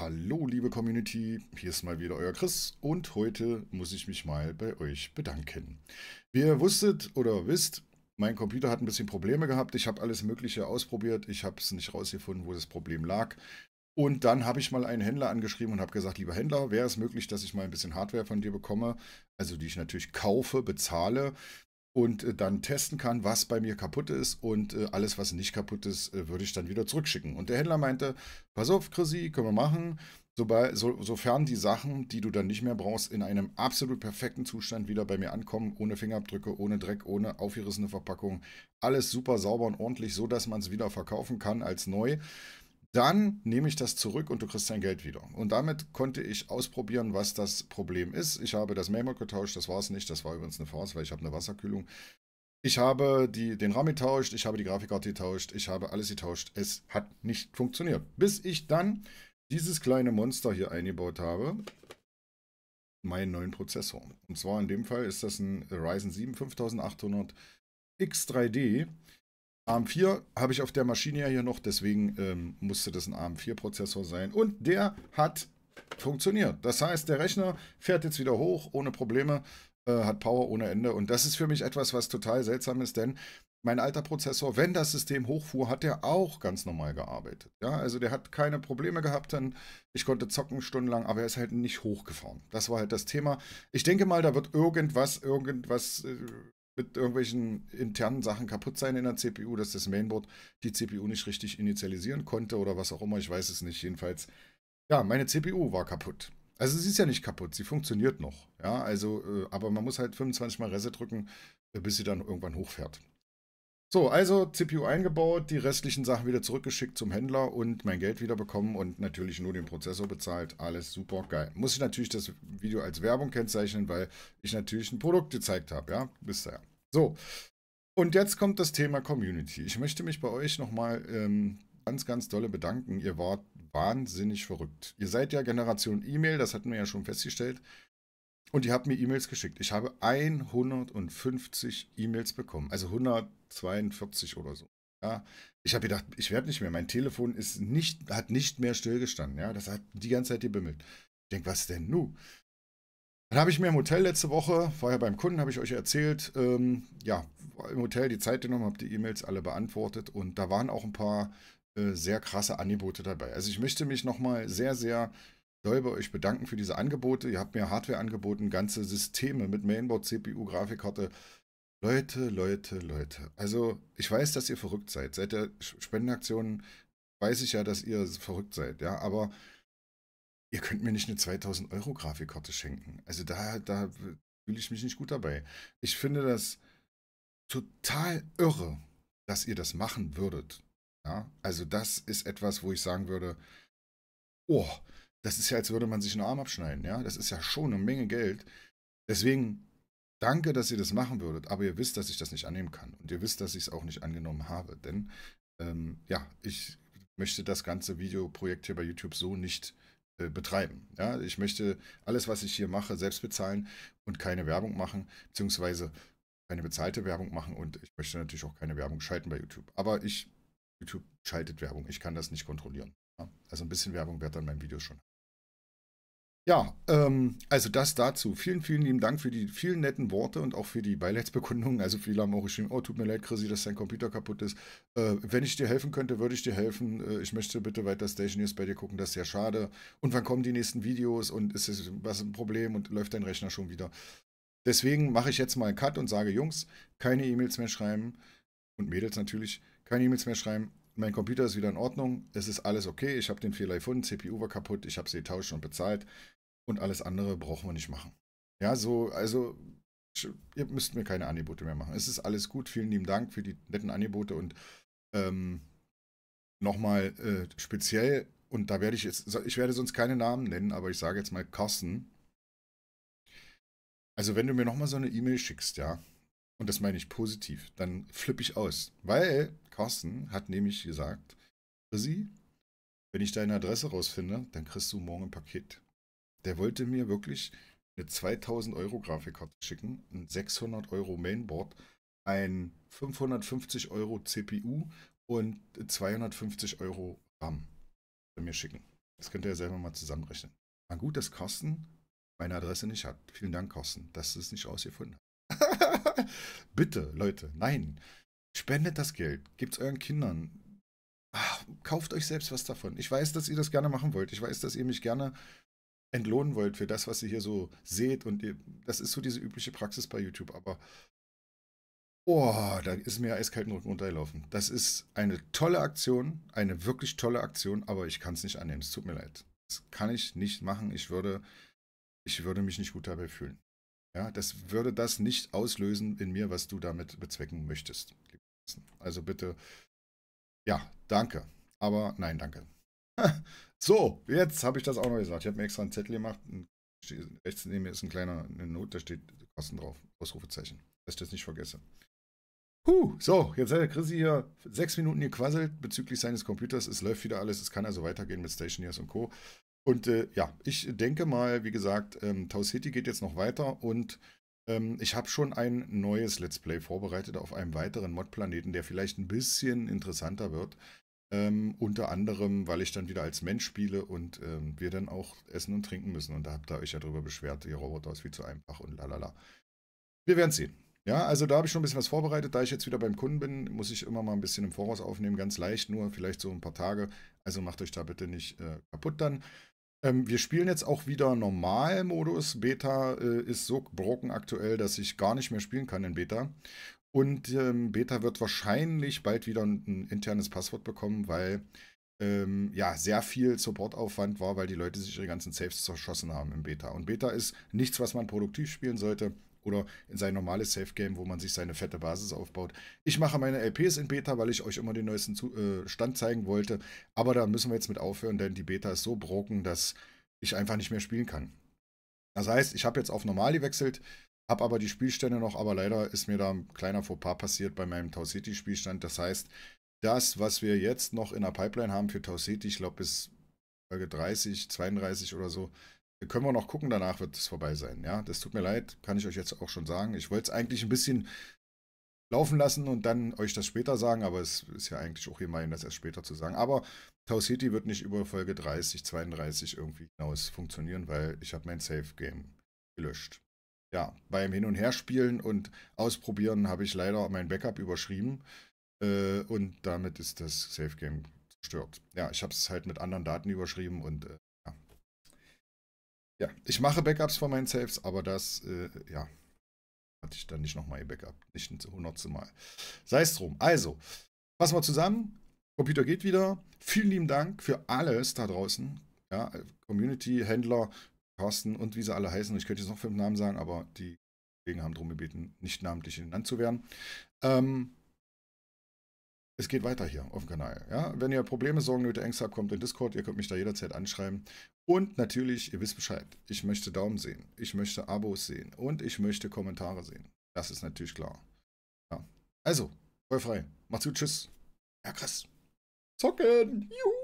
Hallo liebe Community, hier ist mal wieder euer Chris und heute muss ich mich mal bei euch bedanken. Wie ihr wusstet oder wisst, mein Computer hat ein bisschen Probleme gehabt. Ich habe alles Mögliche ausprobiert. Ich habe es nicht rausgefunden, wo das Problem lag. Und dann habe ich mal einen Händler angeschrieben und habe gesagt, lieber Händler, wäre es möglich, dass ich mal ein bisschen Hardware von dir bekomme, also die ich natürlich kaufe, bezahle und äh, dann testen kann, was bei mir kaputt ist und äh, alles, was nicht kaputt ist, äh, würde ich dann wieder zurückschicken. Und der Händler meinte, pass auf, Chrissy, können wir machen, sobald, so, sofern die Sachen, die du dann nicht mehr brauchst, in einem absolut perfekten Zustand wieder bei mir ankommen, ohne Fingerabdrücke, ohne Dreck, ohne aufgerissene Verpackung, alles super sauber und ordentlich, so dass man es wieder verkaufen kann als neu dann nehme ich das zurück und du kriegst dein Geld wieder. Und damit konnte ich ausprobieren, was das Problem ist. Ich habe das Mailboard getauscht, das war es nicht, das war übrigens eine Farce, weil ich habe eine Wasserkühlung. Ich habe die, den RAM getauscht, ich habe die Grafikkarte getauscht, ich habe alles getauscht. Es hat nicht funktioniert. Bis ich dann dieses kleine Monster hier eingebaut habe, meinen neuen Prozessor. Und zwar in dem Fall ist das ein Ryzen 7 5800 X3D AM4 habe ich auf der Maschine ja hier noch, deswegen ähm, musste das ein AM4-Prozessor sein. Und der hat funktioniert. Das heißt, der Rechner fährt jetzt wieder hoch ohne Probleme, äh, hat Power ohne Ende. Und das ist für mich etwas, was total seltsam ist, denn mein alter Prozessor, wenn das System hochfuhr, hat der auch ganz normal gearbeitet. Ja, also der hat keine Probleme gehabt, dann ich konnte zocken stundenlang, aber er ist halt nicht hochgefahren. Das war halt das Thema. Ich denke mal, da wird irgendwas, irgendwas äh, mit irgendwelchen internen Sachen kaputt sein in der CPU, dass das Mainboard die CPU nicht richtig initialisieren konnte oder was auch immer, ich weiß es nicht. Jedenfalls, ja, meine CPU war kaputt. Also sie ist ja nicht kaputt, sie funktioniert noch. Ja, also, äh, aber man muss halt 25 Mal Reset drücken, äh, bis sie dann irgendwann hochfährt. So, also CPU eingebaut, die restlichen Sachen wieder zurückgeschickt zum Händler und mein Geld wieder bekommen und natürlich nur den Prozessor bezahlt. Alles super geil. Muss ich natürlich das Video als Werbung kennzeichnen, weil ich natürlich ein Produkt gezeigt habe, ja, bisher. So, und jetzt kommt das Thema Community. Ich möchte mich bei euch nochmal ähm, ganz, ganz dolle bedanken. Ihr wart wahnsinnig verrückt. Ihr seid ja Generation E-Mail, das hatten wir ja schon festgestellt. Und ihr habt mir E-Mails geschickt. Ich habe 150 E-Mails bekommen, also 142 oder so. Ja, ich habe gedacht, ich werde nicht mehr. Mein Telefon ist nicht, hat nicht mehr stillgestanden. Ja, das hat die ganze Zeit gebimmelt. Ich denke, was denn nun? Dann habe ich mir im Hotel letzte Woche, vorher beim Kunden, habe ich euch erzählt, ähm, ja, im Hotel die Zeit genommen, habe die E-Mails alle beantwortet und da waren auch ein paar äh, sehr krasse Angebote dabei. Also ich möchte mich nochmal sehr, sehr soll bei euch bedanken für diese Angebote. Ihr habt mir Hardware angeboten, ganze Systeme mit Mainboard, CPU, Grafikkarte. Leute, Leute, Leute. Also, ich weiß, dass ihr verrückt seid. Seit der Spendenaktion weiß ich ja, dass ihr verrückt seid, ja, aber ihr könnt mir nicht eine 2000 Euro Grafikkarte schenken. Also, da, da fühle ich mich nicht gut dabei. Ich finde das total irre, dass ihr das machen würdet. Ja, also das ist etwas, wo ich sagen würde, oh, das ist ja, als würde man sich einen Arm abschneiden, ja. Das ist ja schon eine Menge Geld. Deswegen danke, dass ihr das machen würdet, aber ihr wisst, dass ich das nicht annehmen kann. Und ihr wisst, dass ich es auch nicht angenommen habe. Denn ähm, ja, ich möchte das ganze Videoprojekt hier bei YouTube so nicht äh, betreiben. Ja, ich möchte alles, was ich hier mache, selbst bezahlen und keine Werbung machen, beziehungsweise keine bezahlte Werbung machen und ich möchte natürlich auch keine Werbung schalten bei YouTube. Aber ich, YouTube schaltet Werbung, ich kann das nicht kontrollieren. Ja? Also ein bisschen Werbung wird dann mein Video schon. Ja, ähm, also das dazu. Vielen, vielen lieben Dank für die vielen netten Worte und auch für die Beileidsbekundungen. Also viele haben auch geschrieben, oh, tut mir leid, Chrissy, dass dein Computer kaputt ist. Äh, wenn ich dir helfen könnte, würde ich dir helfen. Äh, ich möchte bitte weiter Station News bei dir gucken, das ist ja schade. Und wann kommen die nächsten Videos und ist es was ein Problem und läuft dein Rechner schon wieder? Deswegen mache ich jetzt mal einen Cut und sage, Jungs, keine E-Mails mehr schreiben und Mädels natürlich, keine E-Mails mehr schreiben. Mein Computer ist wieder in Ordnung, es ist alles okay, ich habe den Fehler gefunden, CPU war kaputt, ich habe sie getauscht und bezahlt und alles andere brauchen wir nicht machen. Ja, so, also ihr müsst mir keine Angebote mehr machen. Es ist alles gut. Vielen lieben Dank für die netten Angebote und ähm, nochmal äh, speziell, und da werde ich jetzt, ich werde sonst keine Namen nennen, aber ich sage jetzt mal Carsten. Also, wenn du mir nochmal so eine E-Mail schickst, ja, und das meine ich positiv, dann flippe ich aus. Weil Carsten hat nämlich gesagt, Chrissy, wenn ich deine Adresse rausfinde, dann kriegst du morgen ein Paket. Der wollte mir wirklich eine 2000 Euro Grafikkarte schicken, ein 600 Euro Mainboard, ein 550 Euro CPU und 250 Euro RAM mir schicken. Das könnt ihr ja selber mal zusammenrechnen. Na gut, dass Carsten meine Adresse nicht hat. Vielen Dank, Carsten, dass du es nicht rausgefunden hast. Bitte, Leute, nein. Spendet das Geld. Gebt es euren Kindern. Ach, kauft euch selbst was davon. Ich weiß, dass ihr das gerne machen wollt. Ich weiß, dass ihr mich gerne entlohnen wollt für das, was ihr hier so seht. Und ihr, das ist so diese übliche Praxis bei YouTube. Aber oh, da ist mir eiskalten Rücken runtergelaufen. Das ist eine tolle Aktion, eine wirklich tolle Aktion, aber ich kann es nicht annehmen. Es tut mir leid. Das kann ich nicht machen. Ich würde, ich würde mich nicht gut dabei fühlen. Ja, das würde das nicht auslösen in mir, was du damit bezwecken möchtest. Also bitte, ja, danke. Aber nein, danke. so, jetzt habe ich das auch noch gesagt. Ich habe mir extra einen Zettel gemacht. rechts neben mir ist ein kleiner eine Note, da steht Kosten drauf. Ausrufezeichen. Dass ich das nicht vergesse. Puh, so, jetzt hat der Chrissy hier sechs Minuten gequasselt bezüglich seines Computers. Es läuft wieder alles. Es kann also weitergehen mit Stationers und Co. Und äh, ja, ich denke mal, wie gesagt, ähm, Tau City geht jetzt noch weiter und ähm, ich habe schon ein neues Let's Play vorbereitet auf einem weiteren Mod-Planeten, der vielleicht ein bisschen interessanter wird. Ähm, unter anderem, weil ich dann wieder als Mensch spiele und ähm, wir dann auch essen und trinken müssen. Und da habt ihr euch ja darüber beschwert, ihr Roboter ist viel zu einfach und lalala. Wir werden sehen. Ja, also da habe ich schon ein bisschen was vorbereitet. Da ich jetzt wieder beim Kunden bin, muss ich immer mal ein bisschen im Voraus aufnehmen. Ganz leicht, nur vielleicht so ein paar Tage. Also macht euch da bitte nicht äh, kaputt dann. Ähm, wir spielen jetzt auch wieder Normalmodus. Beta äh, ist so broken aktuell, dass ich gar nicht mehr spielen kann in Beta. Und ähm, Beta wird wahrscheinlich bald wieder ein, ein internes Passwort bekommen, weil ähm, ja sehr viel Supportaufwand war, weil die Leute sich ihre ganzen Saves zerschossen haben im Beta. Und Beta ist nichts, was man produktiv spielen sollte oder in sein normales Safe Game, wo man sich seine fette Basis aufbaut. Ich mache meine LPs in Beta, weil ich euch immer den neuesten Zu äh, Stand zeigen wollte. Aber da müssen wir jetzt mit aufhören, denn die Beta ist so broken, dass ich einfach nicht mehr spielen kann. Das heißt, ich habe jetzt auf normal gewechselt hab aber die Spielstände noch, aber leider ist mir da ein kleiner Fauxpas passiert bei meinem Tau City Spielstand. Das heißt, das, was wir jetzt noch in der Pipeline haben für Tau City, ich glaube bis Folge 30, 32 oder so, können wir noch gucken, danach wird es vorbei sein. Ja, das tut mir leid, kann ich euch jetzt auch schon sagen. Ich wollte es eigentlich ein bisschen laufen lassen und dann euch das später sagen, aber es ist ja eigentlich auch gemein, das erst später zu sagen. Aber Tau City wird nicht über Folge 30, 32 irgendwie hinaus funktionieren, weil ich habe mein Safe Game gelöscht ja, beim Hin- und Herspielen und Ausprobieren habe ich leider mein Backup überschrieben. Äh, und damit ist das Safe Game zerstört. Ja, ich habe es halt mit anderen Daten überschrieben und äh, ja. ja. ich mache Backups von meinen Saves, aber das, äh, ja, hatte ich dann nicht nochmal im Backup. Nicht ein hundertste Mal. Sei es drum. Also, fassen wir zusammen. Computer geht wieder. Vielen lieben Dank für alles da draußen. Ja, Community, Händler, Carsten und wie sie alle heißen. Ich könnte jetzt noch fünf Namen sagen, aber die Kollegen haben darum gebeten, nicht namentlich genannt zu werden. Ähm, es geht weiter hier auf dem Kanal. Ja? Wenn ihr Probleme, Sorgen, Nöte, Ängste habt, kommt in Discord. Ihr könnt mich da jederzeit anschreiben. Und natürlich, ihr wisst Bescheid, ich möchte Daumen sehen. Ich möchte Abos sehen. Und ich möchte Kommentare sehen. Das ist natürlich klar. Ja. Also, voll frei. Macht's gut. Tschüss. Ja, krass. Zocken. Juhu.